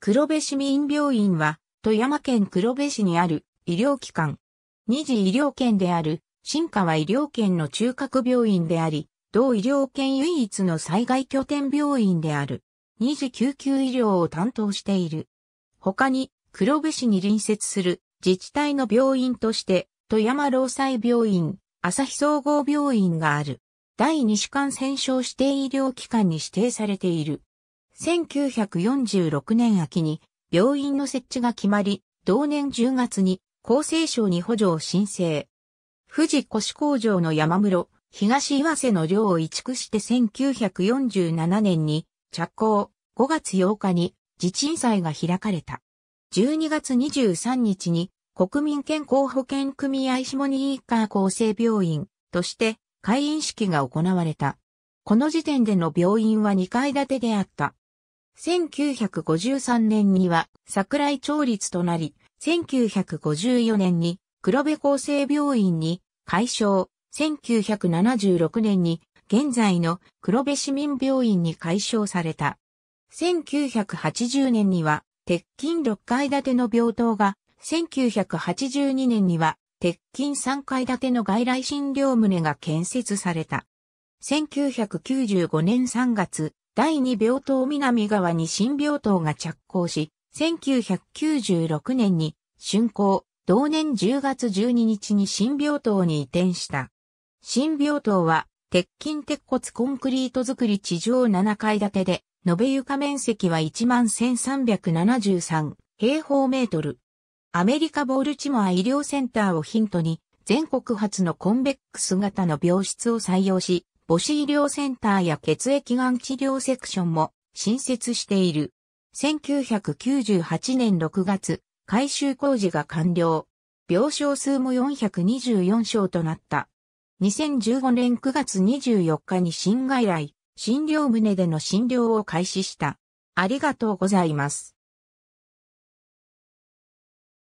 黒部市民病院は、富山県黒部市にある医療機関。二次医療圏である、新川医療圏の中核病院であり、同医療圏唯一の災害拠点病院である。二次救急医療を担当している。他に、黒部市に隣接する自治体の病院として、富山労災病院、朝日総合病院がある。第二種感染症指定医療機関に指定されている。1946年秋に病院の設置が決まり、同年10月に厚生省に補助を申請。富士越工場の山室、東岩瀬の寮を移築して1947年に着工、5月8日に地鎮祭が開かれた。12月23日に国民健康保険組合下に一家厚生病院として会員式が行われた。この時点での病院は2階建てであった。1953年には桜井町立となり、1954年に黒部厚生病院に改称、1976年に現在の黒部市民病院に改称された。1980年には鉄筋6階建ての病棟が、1982年には鉄筋3階建ての外来診療棟が建設された。1995年3月、第2病棟南側に新病棟が着工し、1996年に竣工、同年10月12日に新病棟に移転した。新病棟は、鉄筋鉄骨コンクリート造り地上7階建てで、延べ床面積は11,373平方メートル。アメリカボールチモア医療センターをヒントに、全国初のコンベックス型の病室を採用し、母子医療センターや血液がん治療セクションも新設している。1998年6月、改修工事が完了。病床数も424床となった。2015年9月24日に新外来、診療棟での診療を開始した。ありがとうございます。